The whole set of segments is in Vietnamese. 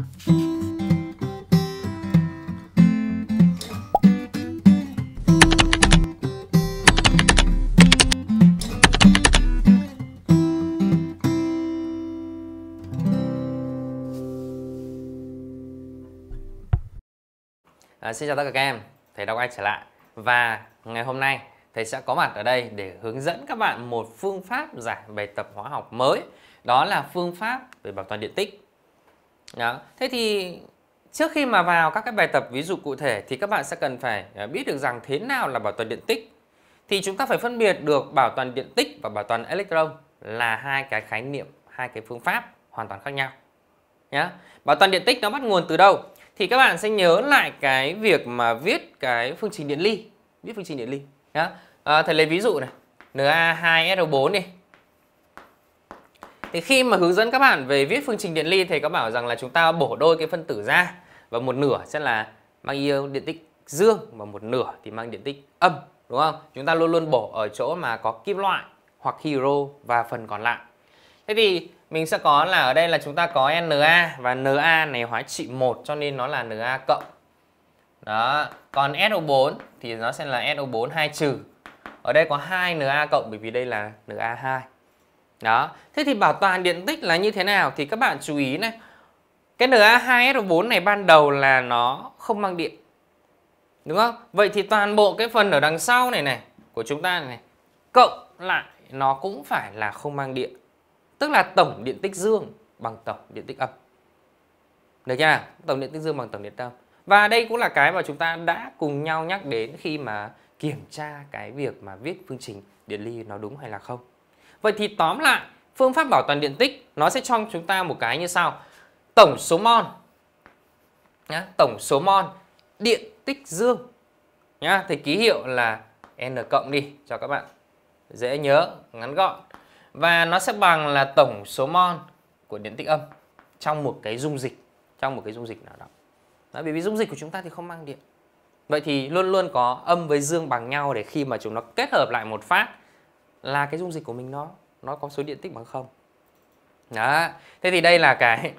À, xin chào tất cả các em, thầy Đọc Anh trở lại Và ngày hôm nay thầy sẽ có mặt ở đây để hướng dẫn các bạn một phương pháp giải bài tập hóa học mới Đó là phương pháp về bảo toàn điện tích đó. Thế thì trước khi mà vào các cái bài tập ví dụ cụ thể thì các bạn sẽ cần phải à, biết được rằng thế nào là bảo toàn điện tích. Thì chúng ta phải phân biệt được bảo toàn điện tích và bảo toàn electron là hai cái khái niệm, hai cái phương pháp hoàn toàn khác nhau. Nhá. Bảo toàn điện tích nó bắt nguồn từ đâu? Thì các bạn sẽ nhớ lại cái việc mà viết cái phương trình điện ly, viết phương trình điện ly nhá. À, thầy lấy ví dụ này, Na2SO4 đi thì khi mà hướng dẫn các bạn về viết phương trình điện ly thì có bảo rằng là chúng ta bổ đôi cái phân tử ra và một nửa sẽ là mang điện tích dương và một nửa thì mang điện tích âm đúng không chúng ta luôn luôn bổ ở chỗ mà có kim loại hoặc hydro và phần còn lại thế thì mình sẽ có là ở đây là chúng ta có Na và Na này hóa trị 1 cho nên nó là Na cộng đó còn SO4 thì nó sẽ là SO4 2 trừ ở đây có 2 Na cộng bởi vì đây là Na2 đó. Thế thì bảo toàn điện tích là như thế nào? Thì các bạn chú ý này. Cái Na2SO4 này ban đầu là nó không mang điện. Đúng không? Vậy thì toàn bộ cái phần ở đằng sau này này của chúng ta này, cộng lại nó cũng phải là không mang điện. Tức là tổng điện tích dương bằng tổng điện tích âm. Được chưa? Tổng điện tích dương bằng tổng điện tích âm. Và đây cũng là cái mà chúng ta đã cùng nhau nhắc đến khi mà kiểm tra cái việc mà viết phương trình điện ly nó đúng hay là không. Vậy thì tóm lại, phương pháp bảo toàn điện tích nó sẽ cho chúng ta một cái như sau. Tổng số mol nhá, tổng số mol điện tích dương nhá, thì ký hiệu là n cộng đi cho các bạn dễ nhớ, ngắn gọn. Và nó sẽ bằng là tổng số mol của điện tích âm trong một cái dung dịch, trong một cái dung dịch nào đó. Đó, bởi vì dung dịch của chúng ta thì không mang điện. Vậy thì luôn luôn có âm với dương bằng nhau để khi mà chúng nó kết hợp lại một phát là cái dung dịch của mình nó nó có số điện tích bằng không đó thế thì đây là cái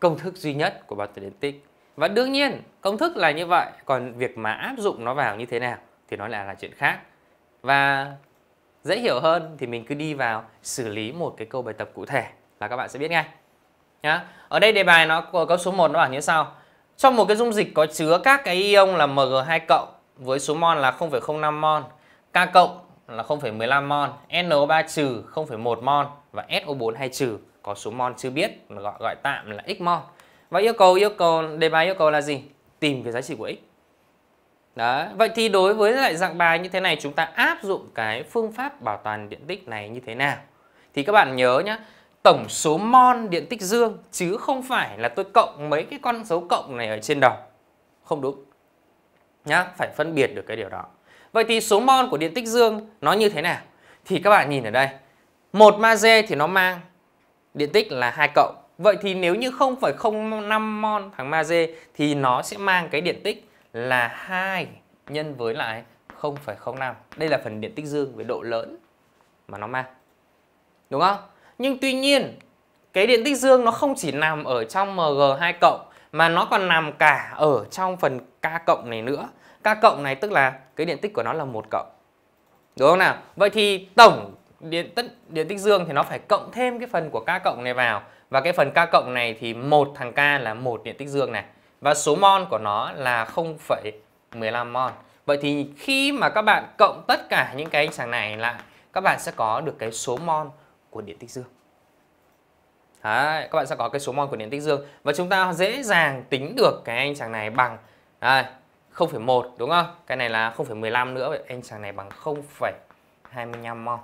công thức duy nhất của bảo tử điện tích và đương nhiên công thức là như vậy còn việc mà áp dụng nó vào như thế nào thì nó lại là chuyện khác và dễ hiểu hơn thì mình cứ đi vào xử lý một cái câu bài tập cụ thể là các bạn sẽ biết ngay nhá ở đây đề bài nó câu số 1 nó bảo như sau trong một cái dung dịch có chứa các cái ion là Mg2 cộng với số mol là 0,05 mol K cộng là 0,15 mol, NO3 trừ 0,1 mol và SO4 hay trừ có số mol chưa biết gọi gọi tạm là x mol. Và yêu cầu yêu cầu đề bài yêu cầu là gì? Tìm cái giá trị của x. Đó, vậy thì đối với lại dạng bài như thế này chúng ta áp dụng cái phương pháp bảo toàn điện tích này như thế nào? Thì các bạn nhớ nhá, tổng số mol điện tích dương chứ không phải là tôi cộng mấy cái con dấu cộng này ở trên đầu. Không đúng. Nhá, phải phân biệt được cái điều đó. Vậy thì số mol của điện tích dương nó như thế nào? Thì các bạn nhìn ở đây. Một magie thì nó mang điện tích là hai cộng. Vậy thì nếu như 0,05 mol thằng magie thì nó sẽ mang cái điện tích là 2 nhân với lại 0,05. Đây là phần điện tích dương với độ lớn mà nó mang. Đúng không? Nhưng tuy nhiên cái điện tích dương nó không chỉ nằm ở trong Mg2 cộng mà nó còn nằm cả ở trong phần K cộng này nữa. K cộng này tức là cái điện tích của nó là một cộng. Đúng không nào? Vậy thì tổng điện tích điện tích dương thì nó phải cộng thêm cái phần của K cộng này vào và cái phần K cộng này thì một thằng K là một điện tích dương này và số mol của nó là 0,15 mol. Vậy thì khi mà các bạn cộng tất cả những cái ánh sáng này lại các bạn sẽ có được cái số mol của điện tích dương. Đấy, các bạn sẽ có cái số mol của điện tích dương và chúng ta dễ dàng tính được cái ánh sáng này bằng đây, 0,1 đúng không? Cái này là 0,15 nữa vậy anh chàng này bằng 0,25 mol.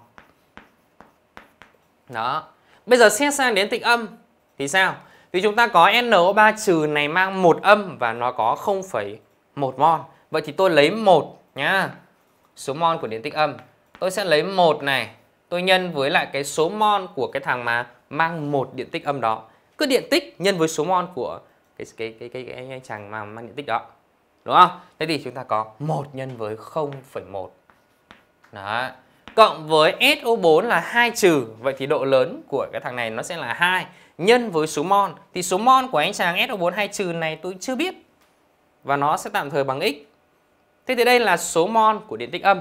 Đó. Bây giờ xét sang đến tịnh âm thì sao? vì chúng ta có NO3 trừ này mang một âm và nó có 0,1 mol. Vậy thì tôi lấy một nhá. Số mol của điện tích âm. Tôi sẽ lấy một này, tôi nhân với lại cái số mol của cái thằng mà mang một điện tích âm đó. Cứ điện tích nhân với số mol của cái cái cái cái, cái anh chàng mà mang điện tích đó đúng không thế thì chúng ta có một nhân với 0,1 đó cộng với SO4 là hai trừ vậy thì độ lớn của cái thằng này nó sẽ là hai nhân với số mol thì số mol của anh chàng SO4 hai trừ này tôi chưa biết và nó sẽ tạm thời bằng x thế thì đây là số mol của điện tích âm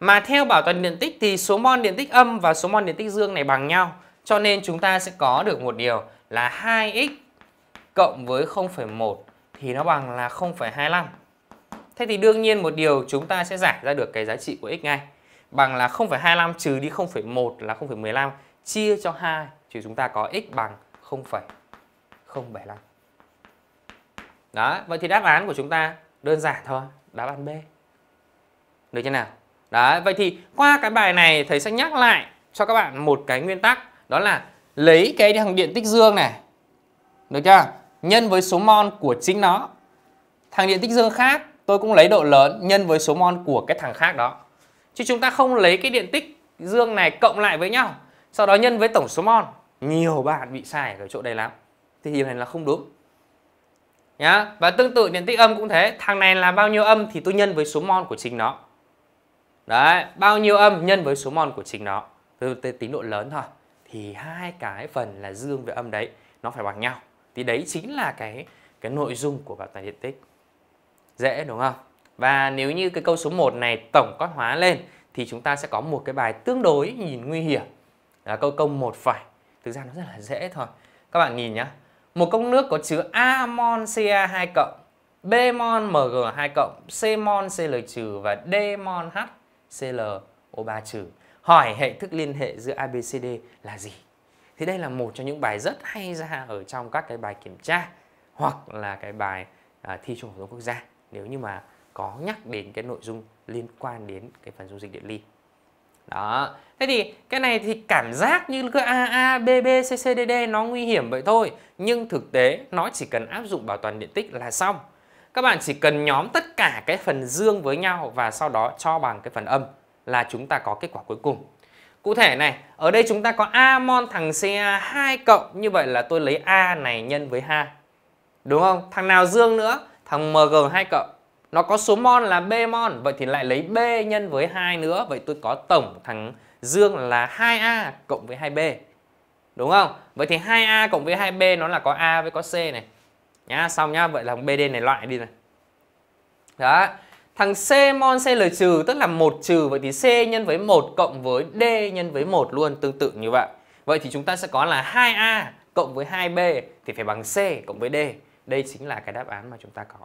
mà theo bảo toàn điện tích thì số mol điện tích âm và số mol điện tích dương này bằng nhau cho nên chúng ta sẽ có được một điều là 2x cộng với 0,1 thì nó bằng là 0,25. Thế thì đương nhiên một điều chúng ta sẽ giải ra được cái giá trị của x ngay bằng là 0,25 trừ đi 0,1 là 0,15 chia cho 2 thì chúng ta có x bằng 0,075. Đó, vậy thì đáp án của chúng ta đơn giản thôi, đáp án B. Được chưa nào? đó vậy thì qua cái bài này thầy sẽ nhắc lại cho các bạn một cái nguyên tắc đó là lấy cái thằng điện tích dương này được chưa? Nhân với số mol của chính nó. Thằng điện tích dương khác tôi cũng lấy độ lớn nhân với số mol của cái thằng khác đó chứ chúng ta không lấy cái điện tích dương này cộng lại với nhau sau đó nhân với tổng số mol nhiều bạn bị sai ở chỗ đây lắm thì điều này là không đúng nhá và tương tự điện tích âm cũng thế thằng này là bao nhiêu âm thì tôi nhân với số mol của chính nó đấy bao nhiêu âm nhân với số mol của chính nó tôi tính độ lớn thôi thì hai cái phần là dương với âm đấy nó phải bằng nhau thì đấy chính là cái cái nội dung của bài toán điện tích dễ đúng không? Và nếu như cái câu số 1 này tổng cót hóa lên thì chúng ta sẽ có một cái bài tương đối nhìn nguy hiểm là câu công 1 phải. Thực ra nó rất là dễ thôi. Các bạn nhìn nhá. Một cốc nước có chứa amon Ca2 cộng, bmon Mg2 cộng, cmon Cl trừ và dmon HClO3 trừ. Hỏi hệ thức liên hệ giữa ABCD là gì? Thì đây là một trong những bài rất hay ra ở trong các cái bài kiểm tra hoặc là cái bài à, thi trung học quốc gia nếu như mà có nhắc đến cái nội dung liên quan đến cái phần dung dịch điện ly đó thế thì cái này thì cảm giác như cứ a a b b c c d d nó nguy hiểm vậy thôi nhưng thực tế nó chỉ cần áp dụng bảo toàn điện tích là xong các bạn chỉ cần nhóm tất cả cái phần dương với nhau và sau đó cho bằng cái phần âm là chúng ta có kết quả cuối cùng Cụ thể này, ở đây chúng ta có amon thằng CA 2 cộng, như vậy là tôi lấy A này nhân với 2. Đúng không? Thằng nào dương nữa? Thằng MG 2 cộng nó có số mon là B mon vậy thì lại lấy B nhân với 2 nữa, vậy tôi có tổng thằng dương là 2A cộng với 2B. Đúng không? Vậy thì 2A cộng với 2B nó là có A với có C này. Nhá, xong nhá, vậy là BD này loại đi này. Đó. Thằng C mon C lời trừ tức là một trừ vậy thì C nhân với 1 cộng với D nhân với 1 luôn tương tự như vậy. Vậy thì chúng ta sẽ có là 2A cộng với 2B thì phải bằng C cộng với D. Đây chính là cái đáp án mà chúng ta có.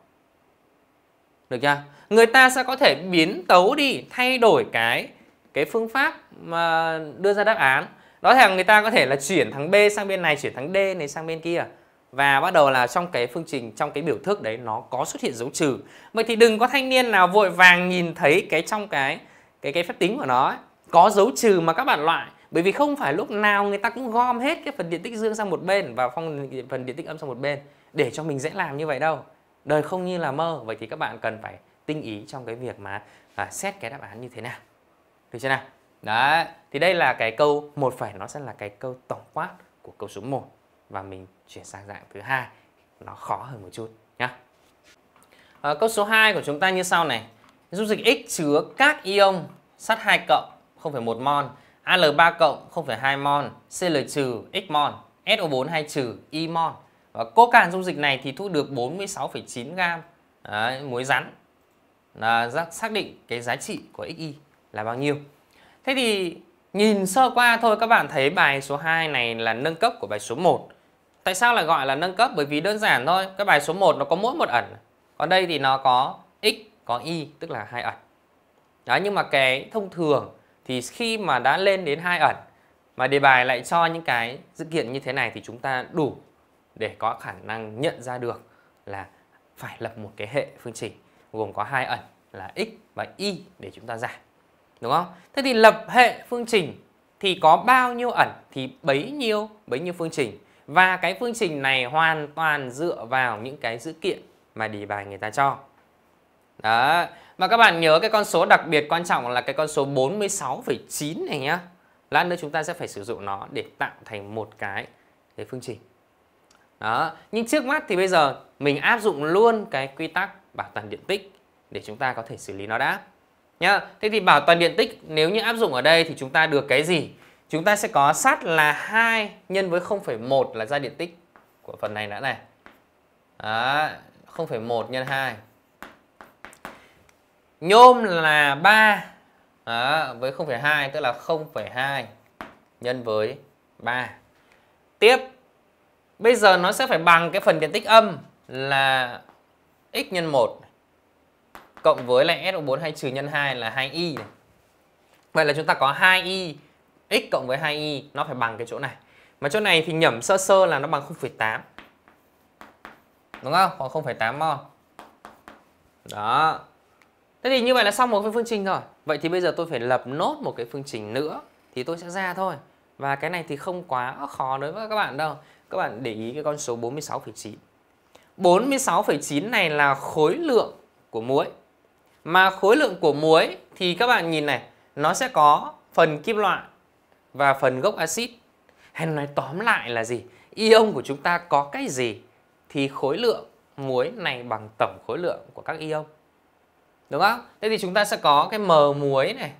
Được chưa? Người ta sẽ có thể biến tấu đi, thay đổi cái cái phương pháp mà đưa ra đáp án. Đó là người ta có thể là chuyển thằng B sang bên này, chuyển thằng D này sang bên kia. Và bắt đầu là trong cái phương trình, trong cái biểu thức đấy nó có xuất hiện dấu trừ. Vậy thì đừng có thanh niên nào vội vàng nhìn thấy cái trong cái cái cái phép tính của nó ấy. có dấu trừ mà các bạn loại bởi vì không phải lúc nào người ta cũng gom hết cái phần điện tích dương sang một bên và phong phần điện tích âm sang một bên để cho mình dễ làm như vậy đâu đời không như là mơ vậy thì các bạn cần phải tinh ý trong cái việc mà à, xét cái đáp án như thế nào được chưa nào đấy thì đây là cái câu một phải nó sẽ là cái câu tổng quát của câu số 1 và mình chuyển sang dạng thứ hai nó khó hơn một chút nhá à, câu số 2 của chúng ta như sau này dung dịch x chứa các ion sắt 2 cộng 0,1 mol Al3 cộng 0,2 mol, Cl trừ, X mol, SO4 2 trừ, Y mol và cố cạn dung dịch này thì thu được 46,9 gram Đấy, muối rắn là xác định cái giá trị của xy là bao nhiêu thế thì nhìn sơ qua thôi các bạn thấy bài số 2 này là nâng cấp của bài số 1 tại sao lại gọi là nâng cấp bởi vì đơn giản thôi cái bài số 1 nó có mỗi một ẩn còn đây thì nó có x có y tức là hai ẩn đó nhưng mà cái thông thường thì khi mà đã lên đến hai ẩn mà đề bài lại cho những cái sự kiện như thế này thì chúng ta đủ để có khả năng nhận ra được là phải lập một cái hệ phương trình gồm có hai ẩn là x và y để chúng ta giải. Đúng không? Thế thì lập hệ phương trình thì có bao nhiêu ẩn thì bấy nhiêu bấy nhiêu phương trình và cái phương trình này hoàn toàn dựa vào những cái dữ kiện mà đề bài người ta cho. Đó. Và các bạn nhớ cái con số đặc biệt quan trọng là cái con số 46,9 này nhá. Lát nữa chúng ta sẽ phải sử dụng nó để tạo thành một cái cái phương trình đó nhưng trước mắt thì bây giờ mình áp dụng luôn cái quy tắc bảo toàn điện tích để chúng ta có thể xử lý nó đã nhá thế thì bảo toàn điện tích nếu như áp dụng ở đây thì chúng ta được cái gì chúng ta sẽ có sắt là 2 nhân với 0,1 là ra điện tích của phần này đã này đó, 0,1 nhân 2 nhôm là 3 đó, với 0,2 tức là 0,2 nhân với 3 tiếp Bây giờ nó sẽ phải bằng cái phần diện tích âm là x nhân 1 cộng với lại s 4 hay trừ nhân 2 là 2y Vậy là chúng ta có 2y x cộng với 2y nó phải bằng cái chỗ này. Mà chỗ này thì nhẩm sơ sơ là nó bằng 0,8. Đúng không? Còn 0,8 không? Đó. Thế thì như vậy là xong một cái phương trình rồi. Vậy thì bây giờ tôi phải lập nốt một cái phương trình nữa thì tôi sẽ ra thôi. Và cái này thì không quá khó đối với các bạn đâu các bạn để ý cái con số 46,9. 46,9 này là khối lượng của muối. Mà khối lượng của muối thì các bạn nhìn này, nó sẽ có phần kim loại và phần gốc axit. Hay nói tóm lại là gì? Ion của chúng ta có cái gì thì khối lượng muối này bằng tổng khối lượng của các ion. Đúng không? Thế thì chúng ta sẽ có cái m muối này.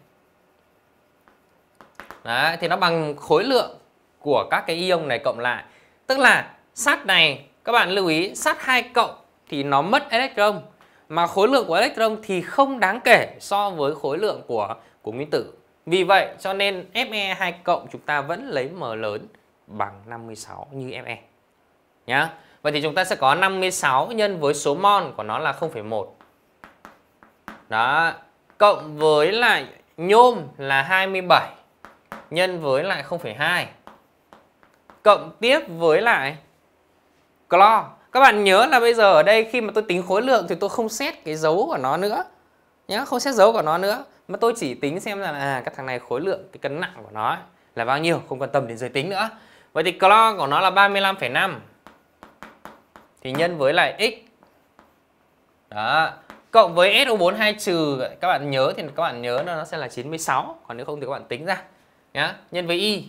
Đấy, thì nó bằng khối lượng của các cái ion này cộng lại Tức là sắt này các bạn lưu ý sắt 2 cộng thì nó mất electron mà khối lượng của electron thì không đáng kể so với khối lượng của của nguyên tử. Vì vậy cho nên Fe 2 cộng chúng ta vẫn lấy m lớn bằng 56 như Fe. Nhá. Vậy thì chúng ta sẽ có 56 nhân với số mol của nó là 0,1. Đó, cộng với lại nhôm là 27 nhân với lại 0,2 cộng tiếp với lại clo các bạn nhớ là bây giờ ở đây khi mà tôi tính khối lượng thì tôi không xét cái dấu của nó nữa nhá không xét dấu của nó nữa mà tôi chỉ tính xem là à các thằng này khối lượng cái cân nặng của nó ấy, là bao nhiêu không quan tâm đến giới tính nữa vậy thì clo của nó là 35,5 thì nhân với lại x đó cộng với SO42 trừ các bạn nhớ thì các bạn nhớ nó sẽ là 96 còn nếu không thì các bạn tính ra nhá nhân với y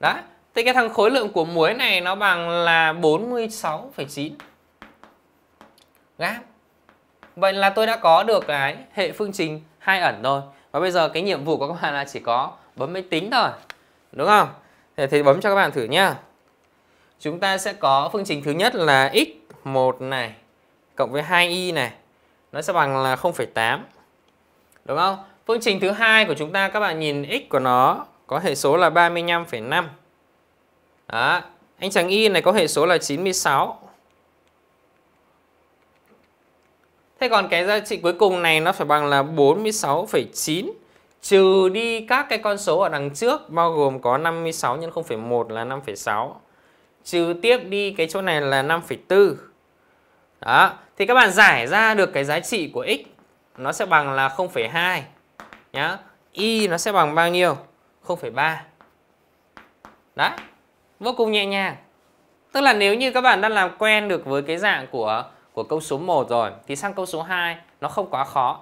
đó Thế cái thằng khối lượng của muối này nó bằng là 46,9 gam. Vậy là tôi đã có được cái hệ phương trình hai ẩn rồi Và bây giờ cái nhiệm vụ của các bạn là chỉ có bấm máy tính thôi. Đúng không? Thế thì bấm cho các bạn thử nhá. Chúng ta sẽ có phương trình thứ nhất là x1 này cộng với 2y này. Nó sẽ bằng là 0,8. Đúng không? Phương trình thứ hai của chúng ta các bạn nhìn x của nó có hệ số là 35,5 đó. Anh chàng Y này có hệ số là 96. Thế còn cái giá trị cuối cùng này nó phải bằng là 46,9 trừ đi các cái con số ở đằng trước bao gồm có 56 nhân 0,1 là 5,6 trừ tiếp đi cái chỗ này là 5,4 đó thì các bạn giải ra được cái giá trị của x nó sẽ bằng là 0,2 nhá y nó sẽ bằng bao nhiêu 0,3 đấy vô cùng nhẹ nhàng. Tức là nếu như các bạn đã làm quen được với cái dạng của của câu số 1 rồi thì sang câu số 2 nó không quá khó.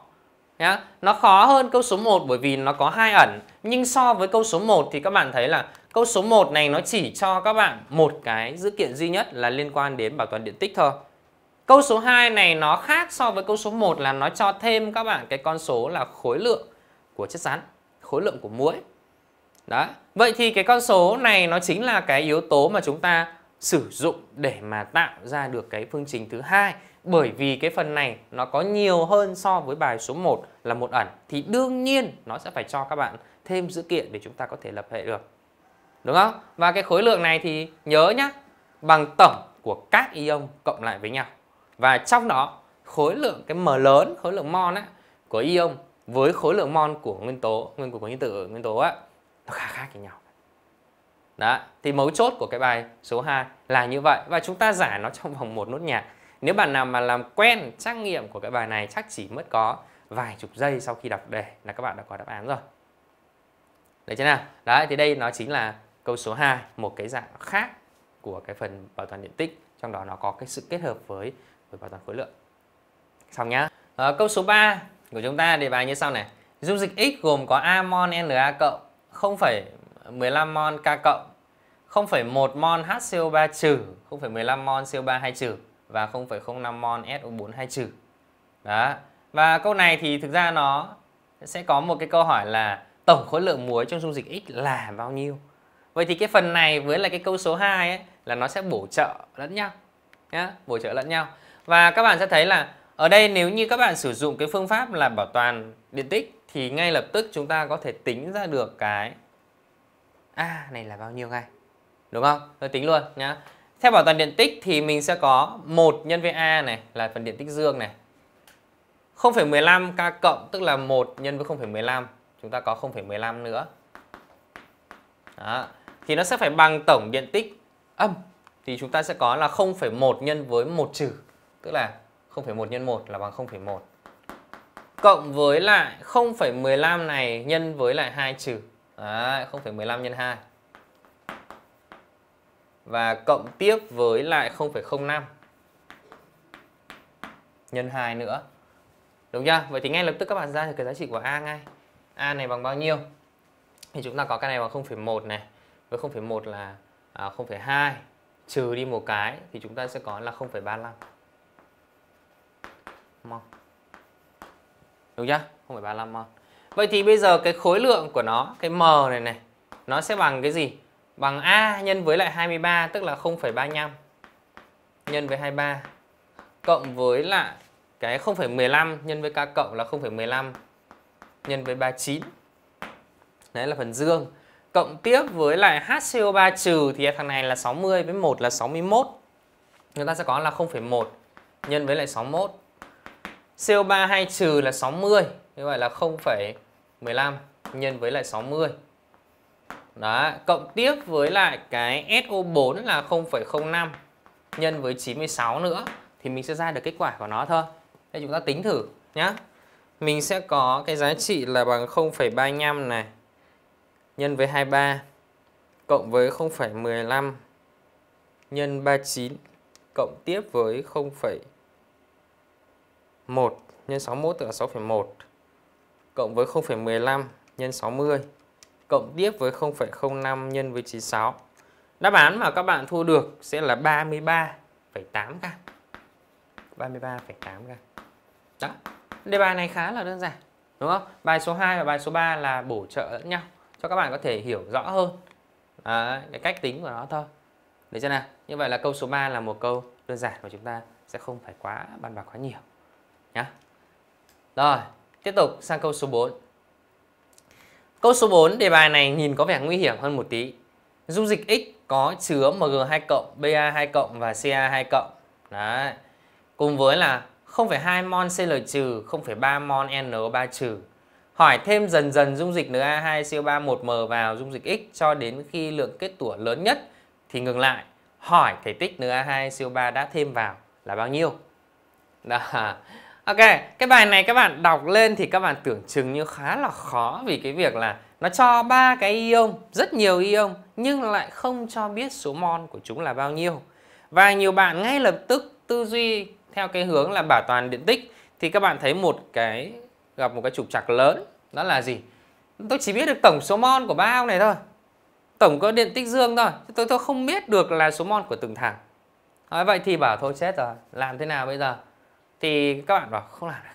Nhá. Nó khó hơn câu số 1 bởi vì nó có hai ẩn, nhưng so với câu số 1 thì các bạn thấy là câu số 1 này nó chỉ cho các bạn một cái dữ kiện duy nhất là liên quan đến bảo toàn điện tích thôi. Câu số 2 này nó khác so với câu số 1 là nó cho thêm các bạn cái con số là khối lượng của chất rắn, khối lượng của muối. Đó. Vậy thì cái con số này nó chính là cái yếu tố mà chúng ta sử dụng để mà tạo ra được cái phương trình thứ hai bởi vì cái phần này nó có nhiều hơn so với bài số 1 là một ẩn thì đương nhiên nó sẽ phải cho các bạn thêm dữ kiện để chúng ta có thể lập hệ được. Đúng không? Và cái khối lượng này thì nhớ nhá, bằng tổng của các ion cộng lại với nhau. Và trong đó khối lượng cái m lớn, khối lượng mol á của ion với khối lượng mol của nguyên tố, nguyên của nguyên tử nguyên tố á nó khá khác với nhau đó thì mấu chốt của cái bài số 2 là như vậy và chúng ta giải nó trong vòng một nốt nhạc nếu bạn nào mà làm quen trắc nghiệm của cái bài này chắc chỉ mất có vài chục giây sau khi đọc đề là các bạn đã có đáp án rồi đấy thế nào đấy thì đây nó chính là câu số 2 một cái dạng khác của cái phần bảo toàn điện tích trong đó nó có cái sự kết hợp với với bảo toàn khối lượng xong nhá à, câu số 3 của chúng ta đề bài như sau này dung dịch x gồm có amon na cộng 0,15 mol K cộng 0,1 mol HCO3 trừ 0,15 mol CO3 2 trừ và 0,05 mol SO4 2 trừ đó và câu này thì thực ra nó sẽ có một cái câu hỏi là tổng khối lượng muối trong dung dịch X là bao nhiêu Vậy thì cái phần này với lại cái câu số 2 ấy, là nó sẽ bổ trợ lẫn nhau nhá, bổ trợ lẫn nhau. Và các bạn sẽ thấy là ở đây nếu như các bạn sử dụng cái phương pháp là bảo toàn điện tích thì ngay lập tức chúng ta có thể tính ra được cái A à, này là bao nhiêu ngay. Đúng không? Tôi tính luôn nhá. Theo bảo toàn điện tích thì mình sẽ có một nhân với A này là phần điện tích dương này. 0,15 k cộng tức là 1 nhân với 0,15. Chúng ta có 0,15 nữa. Đó. Thì nó sẽ phải bằng tổng điện tích âm. Thì chúng ta sẽ có là 0,1 nhân với 1 trừ. Tức là 0,1 nhân 1 là bằng 0,1 cộng với lại 0,15 này nhân với lại 2 trừ. Đấy, 0,15 nhân 2. Và cộng tiếp với lại 0,05 nhân 2 nữa. Đúng chưa? Vậy thì ngay lập tức các bạn ra được cái giá trị của A ngay. A này bằng bao nhiêu? Thì chúng ta có cái này bằng 0,1 này. Với 0,1 là 0,2 à, trừ đi một cái thì chúng ta sẽ có là 0,35. Mong. Đúng chưa? 0,35 mol. Vậy thì bây giờ cái khối lượng của nó, cái M này này, nó sẽ bằng cái gì? Bằng A nhân với lại 23 tức là 0,35 nhân với 23 cộng với lại cái 0,15 nhân với K cộng là 0,15 nhân với 39. Đấy là phần dương. Cộng tiếp với lại HCO3 trừ thì thằng này là 60 với 1 là 61. người ta sẽ có là 0,1 nhân với lại 61 CO3 hay trừ là 60 như vậy là 0,15 nhân với lại 60 đó cộng tiếp với lại cái SO4 là 0,05 nhân với 96 nữa thì mình sẽ ra được kết quả của nó thôi đây chúng ta tính thử nhá. mình sẽ có cái giá trị là bằng 0,35 này nhân với 23 cộng với 0,15 nhân 39 cộng tiếp với 0,15 1 nhân 61 tức là 6,1 cộng với 0,15 nhân 60 cộng tiếp với 0,05 nhân với 96. Đáp án mà các bạn thu được sẽ là 33,8 g. 33,8 g. Đó. Đề bài này khá là đơn giản, đúng không? Bài số 2 và bài số 3 là bổ trợ lẫn nhau cho các bạn có thể hiểu rõ hơn à, cái cách tính của nó thôi. Được chưa nào? Như vậy là câu số 3 là một câu đơn giản mà chúng ta sẽ không phải quá bàn bạc quá nhiều nhá. Rồi, tiếp tục sang câu số 4. Câu số 4 đề bài này nhìn có vẻ nguy hiểm hơn một tí. Dung dịch X có chứa Mg2+, Ba2+ và Ca2+. Đấy. Cùng với là 0,2 mol Cl trừ, 0,3 mol N 3 trừ. Hỏi thêm dần dần dung dịch Na2CO31M vào dung dịch X cho đến khi lượng kết tủa lớn nhất thì ngừng lại. Hỏi thể tích Na2CO3 đã thêm vào là bao nhiêu? Đó. Ok, cái bài này các bạn đọc lên thì các bạn tưởng chừng như khá là khó vì cái việc là nó cho ba cái ion, rất nhiều ion nhưng lại không cho biết số mol của chúng là bao nhiêu. Và nhiều bạn ngay lập tức tư duy theo cái hướng là bảo toàn điện tích thì các bạn thấy một cái gặp một cái trục trặc lớn đó là gì? Tôi chỉ biết được tổng số mol của ba ông này thôi. Tổng có điện tích dương thôi, tôi tôi không biết được là số mol của từng thằng. Nói vậy thì bảo thôi chết rồi, làm thế nào bây giờ? thì các bạn bảo không làm được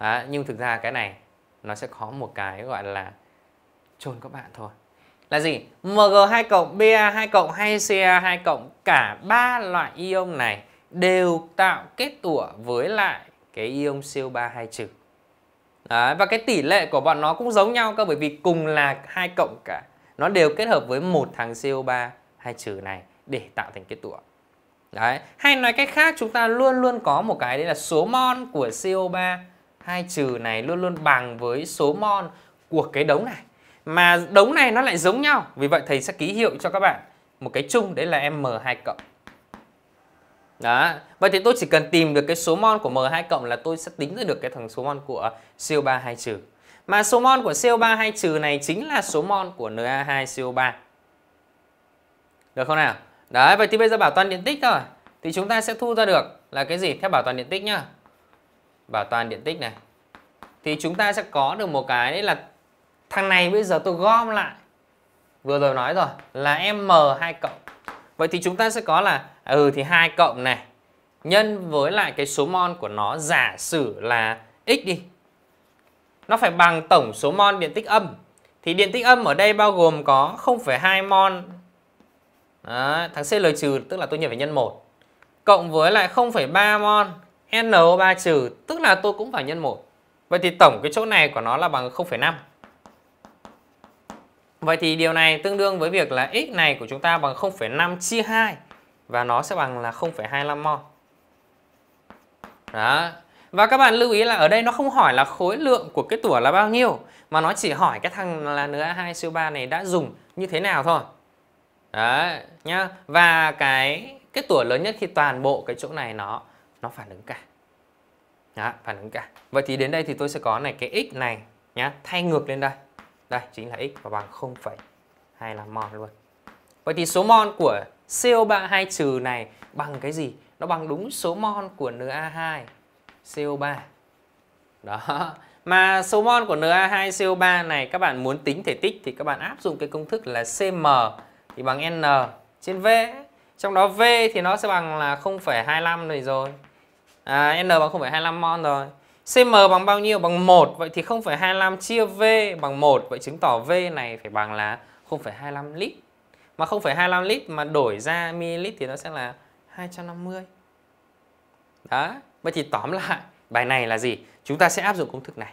Đấy, nhưng thực ra cái này nó sẽ có một cái gọi là chôn các bạn thôi là gì mg 2 cộng ba 2 cộng hay ca 2 cộng cả ba loại ion này đều tạo kết tủa với lại cái ion CO3 2 trừ Đấy, và cái tỷ lệ của bọn nó cũng giống nhau cơ bởi vì cùng là hai cộng cả nó đều kết hợp với một thằng CO3 hai trừ này để tạo thành kết tủa Đấy, hay nói cách khác chúng ta luôn luôn có một cái đấy là số mol của CO3 hai trừ này luôn luôn bằng với số mol của cái đống này. Mà đống này nó lại giống nhau, vì vậy thầy sẽ ký hiệu cho các bạn một cái chung đấy là M2 cộng. Đó. Vậy thì tôi chỉ cần tìm được cái số mol của M2 cộng là tôi sẽ tính ra được cái thằng số mol của CO3 2 trừ. Mà số mol của CO3 2 trừ này chính là số mol của Na2CO3. Được không nào? Đấy, vậy thì bây giờ bảo toàn điện tích thôi. Thì chúng ta sẽ thu ra được là cái gì theo bảo toàn điện tích nhá. Bảo toàn điện tích này. Thì chúng ta sẽ có được một cái đấy là thằng này bây giờ tôi gom lại. Vừa rồi nói rồi là M2 cộng. Vậy thì chúng ta sẽ có là ừ thì 2 cộng này nhân với lại cái số mon của nó giả sử là x đi. Nó phải bằng tổng số mon điện tích âm. Thì điện tích âm ở đây bao gồm có 0,2 mon đó, thằng C lời trừ tức là tôi nhập phải nhân 1 cộng với lại 0,3 mol NO3 trừ tức là tôi cũng phải nhân 1. Vậy thì tổng cái chỗ này của nó là bằng 0,5. Vậy thì điều này tương đương với việc là x này của chúng ta bằng 0,5 chia 2 và nó sẽ bằng là 0,25 mol. Đó. Và các bạn lưu ý là ở đây nó không hỏi là khối lượng của cái tủa là bao nhiêu mà nó chỉ hỏi cái thằng là NA2CO3 này đã dùng như thế nào thôi đấy nhá và cái cái tuổi lớn nhất khi toàn bộ cái chỗ này nó nó phản ứng cả đó, phản ứng cả vậy thì đến đây thì tôi sẽ có này cái x này nhá thay ngược lên đây đây chính là x và bằng 0,25 mol luôn vậy thì số mol của CO3 2 trừ này bằng cái gì nó bằng đúng số mol của Na2 CO3 đó mà số mol của Na2CO3 này các bạn muốn tính thể tích thì các bạn áp dụng cái công thức là CM thì bằng n trên v trong đó v thì nó sẽ bằng là 0,25 này rồi à, n bằng 0,25 mol rồi cm bằng bao nhiêu bằng 1 vậy thì 0,25 chia v bằng 1 vậy chứng tỏ v này phải bằng là 0,25 lít mà 0,25 lít mà đổi ra ml thì nó sẽ là 250 đó vậy thì tóm lại bài này là gì chúng ta sẽ áp dụng công thức này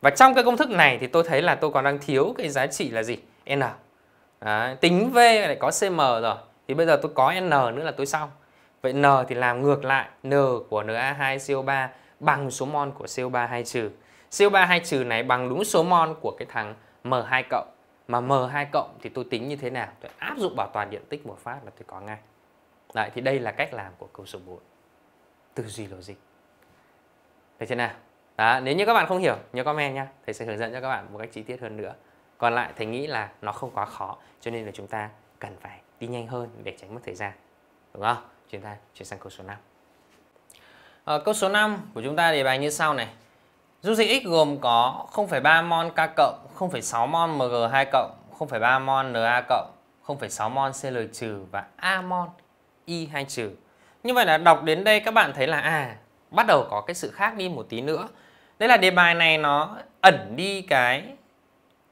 và trong cái công thức này thì tôi thấy là tôi còn đang thiếu cái giá trị là gì n Đấy, tính V lại có CM rồi thì bây giờ tôi có N nữa là tôi xong Vậy N thì làm ngược lại N của Na2CO3 bằng số mol của CO3 2 trừ CO3 2 trừ này bằng đúng số mol của cái thằng M2 cộng mà M2 cộng thì tôi tính như thế nào tôi áp dụng bảo toàn điện tích một phát là tôi có ngay Đấy, thì đây là cách làm của câu số 4 tư duy logic thấy chưa nào Đó, nếu như các bạn không hiểu nhớ comment nha thầy sẽ hướng dẫn cho các bạn một cách chi tiết hơn nữa còn lại thầy nghĩ là nó không quá khó cho nên là chúng ta cần phải đi nhanh hơn để tránh mất thời gian đúng không chúng ta chuyển sang câu số 5 à, ờ, câu số 5 của chúng ta đề bài như sau này dung dịch x gồm có 0,3 mol K cộng 0,6 mol Mg2 cộng 0,3 mol Na cộng 0,6 mol Cl trừ và A mol Y2 trừ như vậy là đọc đến đây các bạn thấy là à bắt đầu có cái sự khác đi một tí nữa đây là đề bài này nó ẩn đi cái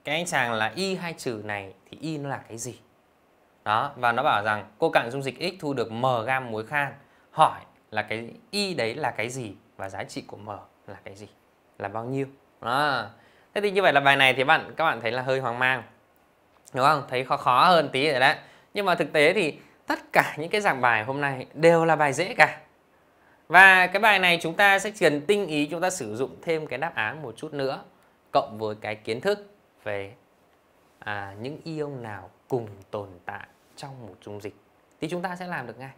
cái anh chàng là y hai trừ này thì y nó là cái gì đó và nó bảo rằng cô cạn dung dịch x thu được m gam muối khan hỏi là cái y đấy là cái gì và giá trị của m là cái gì là bao nhiêu đó thế thì như vậy là bài này thì bạn các bạn thấy là hơi hoang mang đúng không thấy khó khó hơn tí rồi đấy nhưng mà thực tế thì tất cả những cái giảng bài hôm nay đều là bài dễ cả và cái bài này chúng ta sẽ truyền tinh ý chúng ta sử dụng thêm cái đáp án một chút nữa cộng với cái kiến thức về à, những ion nào cùng tồn tại trong một dung dịch thì chúng ta sẽ làm được ngay.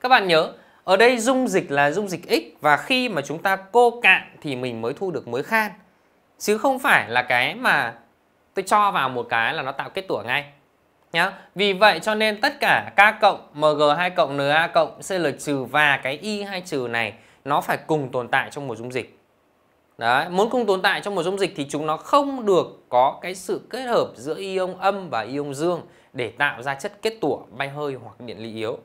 Các bạn nhớ, ở đây dung dịch là dung dịch X và khi mà chúng ta cô cạn thì mình mới thu được muối khan. Chứ không phải là cái mà tôi cho vào một cái là nó tạo kết tủa ngay. Nhá. Vì vậy cho nên tất cả K cộng, Mg2 cộng, Na cộng, Cl trừ và cái Y2 trừ này nó phải cùng tồn tại trong một dung dịch. Đấy, muốn không tồn tại trong một dung dịch thì chúng nó không được có cái sự kết hợp giữa ion âm và ion dương để tạo ra chất kết tủa, bay hơi hoặc điện ly yếu.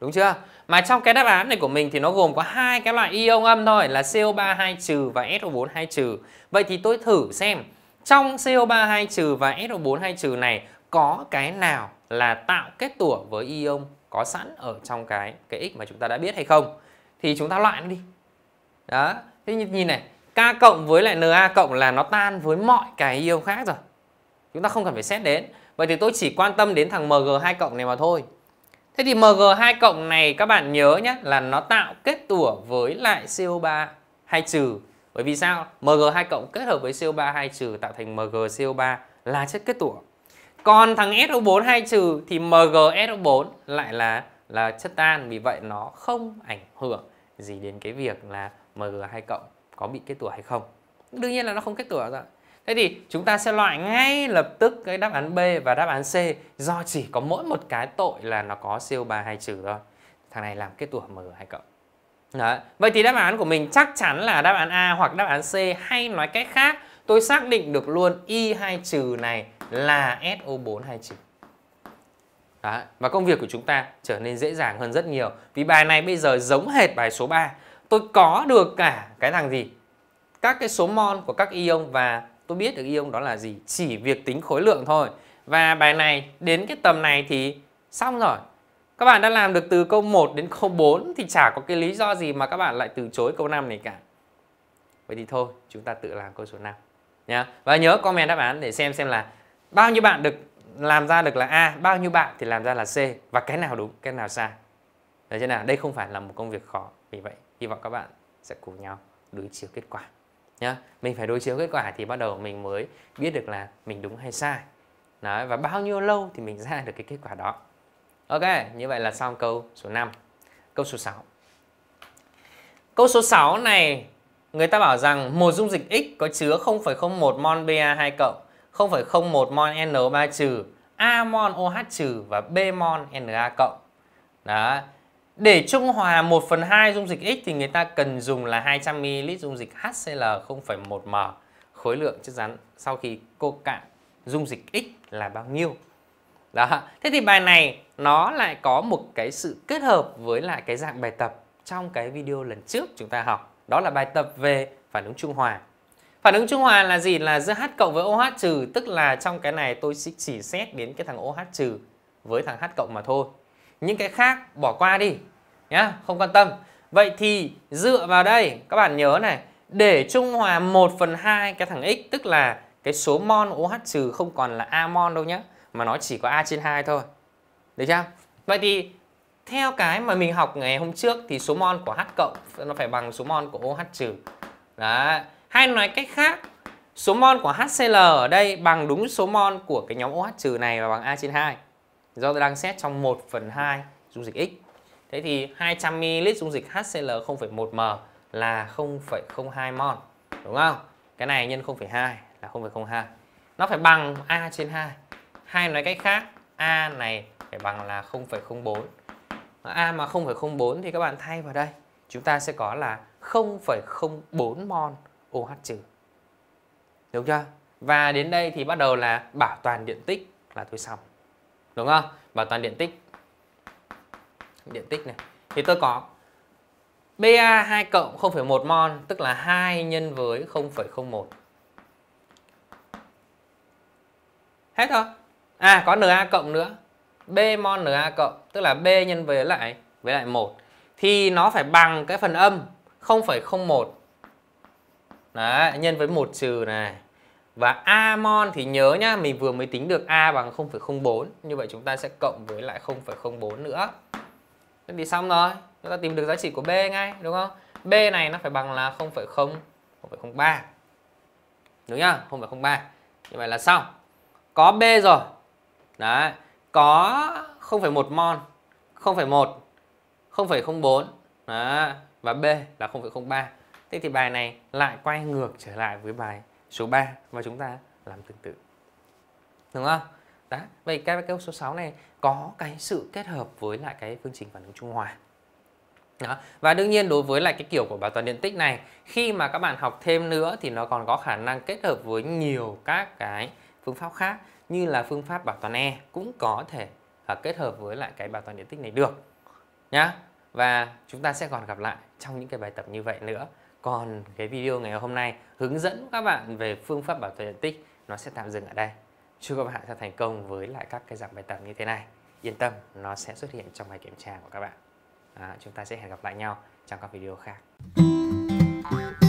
Đúng chưa? Mà trong cái đáp án này của mình thì nó gồm có hai cái loại ion âm thôi là CO3 2 trừ và SO4 2 trừ. Vậy thì tôi thử xem trong CO3 2 trừ và SO4 2 trừ này có cái nào là tạo kết tủa với ion có sẵn ở trong cái cái x mà chúng ta đã biết hay không? Thì chúng ta loại nó đi. Đó. Thế nhìn này, K cộng với lại NA cộng là nó tan với mọi cái ion khác rồi. Chúng ta không cần phải xét đến. Vậy thì tôi chỉ quan tâm đến thằng Mg2 cộng này mà thôi. Thế thì Mg2 cộng này các bạn nhớ nhé là nó tạo kết tủa với lại CO3 hay trừ. Bởi vì sao? Mg2 cộng kết hợp với CO3 hay trừ tạo thành MgCO3 là chất kết tủa. Còn thằng SO4 hay trừ thì MgSO4 lại là là chất tan vì vậy nó không ảnh hưởng gì đến cái việc là Mg2 cộng có bị kết tủa hay không đương nhiên là nó không kết tủa rồi thế thì chúng ta sẽ loại ngay lập tức cái đáp án B và đáp án C do chỉ có mỗi một cái tội là nó có siêu 3 hay trừ thôi thằng này làm kết tủa M hay cộng Đấy. Vậy thì đáp án của mình chắc chắn là đáp án A hoặc đáp án C hay nói cách khác tôi xác định được luôn Y2 trừ này là SO4 hay trừ. Và công việc của chúng ta trở nên dễ dàng hơn rất nhiều Vì bài này bây giờ giống hệt bài số 3 tôi có được cả cái thằng gì các cái số mol của các ion và tôi biết được ion đó là gì chỉ việc tính khối lượng thôi và bài này đến cái tầm này thì xong rồi các bạn đã làm được từ câu 1 đến câu 4 thì chả có cái lý do gì mà các bạn lại từ chối câu 5 này cả vậy thì thôi chúng ta tự làm câu số 5 nhá và nhớ comment đáp án để xem xem là bao nhiêu bạn được làm ra được là A bao nhiêu bạn thì làm ra là C và cái nào đúng cái nào sai được chưa nào đây không phải là một công việc khó vì vậy hy vọng các bạn sẽ cùng nhau đối chiếu kết quả nhá mình phải đối chiếu kết quả thì bắt đầu mình mới biết được là mình đúng hay sai Đấy, và bao nhiêu lâu thì mình ra được cái kết quả đó ok như vậy là xong câu số 5 câu số 6 câu số 6 này người ta bảo rằng một dung dịch x có chứa 0,01 mol Ba2 cộng 0,01 mol N3 trừ A mol OH trừ và B mol Na cộng đó để trung hòa 1 phần 2 dung dịch X thì người ta cần dùng là 200ml dung dịch HCl 0,1m khối lượng chất rắn sau khi cô cạn dung dịch X là bao nhiêu. Đó. Thế thì bài này nó lại có một cái sự kết hợp với lại cái dạng bài tập trong cái video lần trước chúng ta học. Đó là bài tập về phản ứng trung hòa. Phản ứng trung hòa là gì? Là giữa H cộng với OH trừ, tức là trong cái này tôi sẽ chỉ xét đến cái thằng OH trừ với thằng H cộng mà thôi những cái khác bỏ qua đi nhá không quan tâm vậy thì dựa vào đây các bạn nhớ này để trung hòa 1 phần 2 cái thằng x tức là cái số mol OH trừ không còn là A mon đâu nhé mà nó chỉ có A trên 2 thôi được chưa vậy thì theo cái mà mình học ngày hôm trước thì số mon của H cộng nó phải bằng số mon của OH trừ đó hay nói cách khác số mon của HCl ở đây bằng đúng số mon của cái nhóm OH trừ này và bằng A trên 2 do tôi đang xét trong 1 phần 2 dung dịch X. Thế thì 200ml dung dịch HCl 0,1m là 0,02 mol. Đúng không? Cái này nhân 0,2 là 0,02. Nó phải bằng A trên 2. Hay nói cách khác, A này phải bằng là 0,04. A mà 0,04 thì các bạn thay vào đây. Chúng ta sẽ có là 0,04 mol OH trừ. Đúng chưa? Và đến đây thì bắt đầu là bảo toàn điện tích là tôi xong đúng không bảo toàn điện tích điện tích này thì tôi có Ba 2 cộng 0,1 mol tức là 2 nhân với 0,01 hết thôi à có Na cộng nữa B mol Na cộng tức là B nhân với lại với lại 1 thì nó phải bằng cái phần âm 0,01 Đấy, nhân với 1 trừ này và amon thì nhớ nhá, mình vừa mới tính được A bằng 0,04 Như vậy chúng ta sẽ cộng với lại 0,04 nữa Thế thì xong rồi, chúng ta tìm được giá trị của B ngay, đúng không? B này nó phải bằng là 0,0, 0,03 Đúng nhá, 0,03 Như vậy là xong Có B rồi Đấy, có 0,1 mol 0,1 0,04 Đó. Và B là 0,03 Thế thì bài này lại quay ngược trở lại với bài số 3 và chúng ta làm tương tự. Đúng không? Đó. Vậy cái câu số 6 này có cái sự kết hợp với lại cái phương trình phản ứng trung hòa. Đó. Và đương nhiên đối với lại cái kiểu của bảo toàn điện tích này khi mà các bạn học thêm nữa thì nó còn có khả năng kết hợp với nhiều các cái phương pháp khác như là phương pháp bảo toàn E cũng có thể à, kết hợp với lại cái bảo toàn điện tích này được nhá. Và chúng ta sẽ còn gặp lại trong những cái bài tập như vậy nữa còn cái video ngày hôm nay hướng dẫn các bạn về phương pháp bảo toàn diện tích nó sẽ tạm dừng ở đây chúc các bạn sẽ thành công với lại các cái dạng bài tập như thế này yên tâm nó sẽ xuất hiện trong bài kiểm tra của các bạn à, chúng ta sẽ hẹn gặp lại nhau trong các video khác